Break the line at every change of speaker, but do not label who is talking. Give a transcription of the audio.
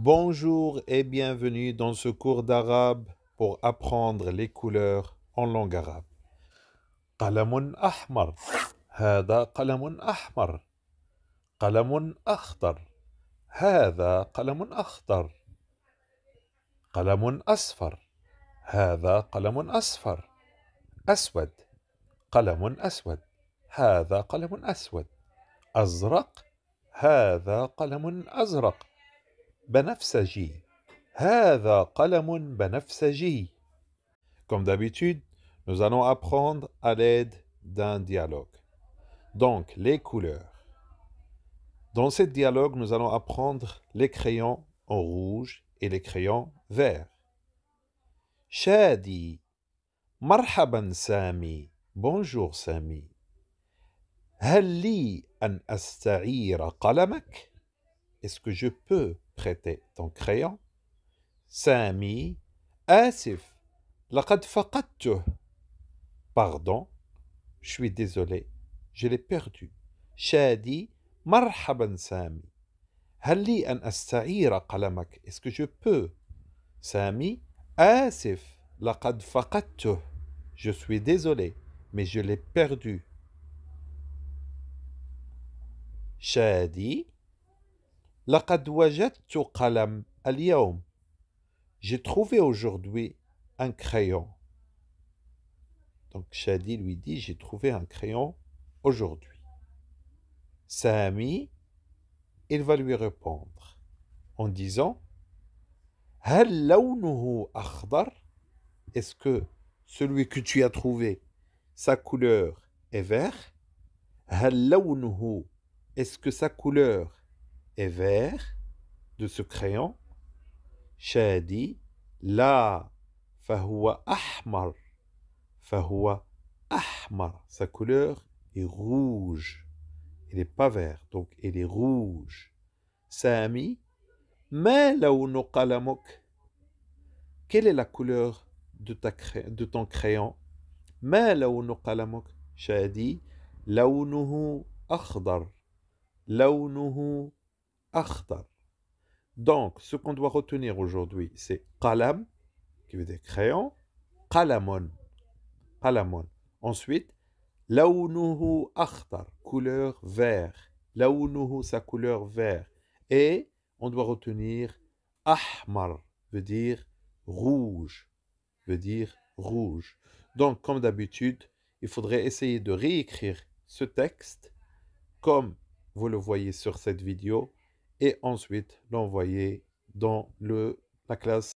Bonjour et bienvenue dans ce cours d'arabe pour apprendre les couleurs en langue arabe. قلم أحمر هذا قلم أحمر قلم أخضر هذا قلم أخضر قلم أصفر هذا قلم أصفر أسود قلم أسود هذا قلم أسود أزرق هذا قلم أزرق بنفسجي هذا قلم Comme d'habitude, nous allons apprendre à l'aide d'un dialogue. Donc, les couleurs. Dans ce dialogue, nous allons apprendre les crayons en rouge et les crayons verts. Shadi. Marhaban Sami. Bonjour Sami. an qalamak. Est-ce que je peux prêter ton crayon. Sami, asif, laqad Pardon, je suis désolé, je l'ai perdu. Shadi, marhaban Sami. Halli an asta'ira qalamak. Est-ce que je peux? Sami, asif, laqad Je suis désolé, mais je l'ai perdu. Shadi, لقد وجدت J'ai trouvé aujourd'hui un crayon. Donc Shadi lui dit J'ai trouvé un crayon aujourd'hui. Sami, il va lui répondre en disant Est-ce que celui que tu as trouvé, sa couleur est vert Est-ce que sa couleur est vert, de ce crayon, Shadi, la, fahoua ahmar, fahoua ahmar, sa couleur est rouge, il n'est pas vert, donc il est rouge. Sami, mais laounou qalamuk, quelle est la couleur de, ta, de ton crayon Ma لون qalamuk. Chadi, Launuhu akhdar. Launuhu donc, ce qu'on doit retenir aujourd'hui, c'est qalam, qui veut dire crayon, qalamon, qalamon. Ensuite, launuhu akhtar, couleur vert. Launuhu, sa couleur vert. Et on doit retenir ahmar, veut dire rouge, veut dire rouge. Donc, comme d'habitude, il faudrait essayer de réécrire ce texte comme vous le voyez sur cette vidéo et ensuite l'envoyer dans le, la classe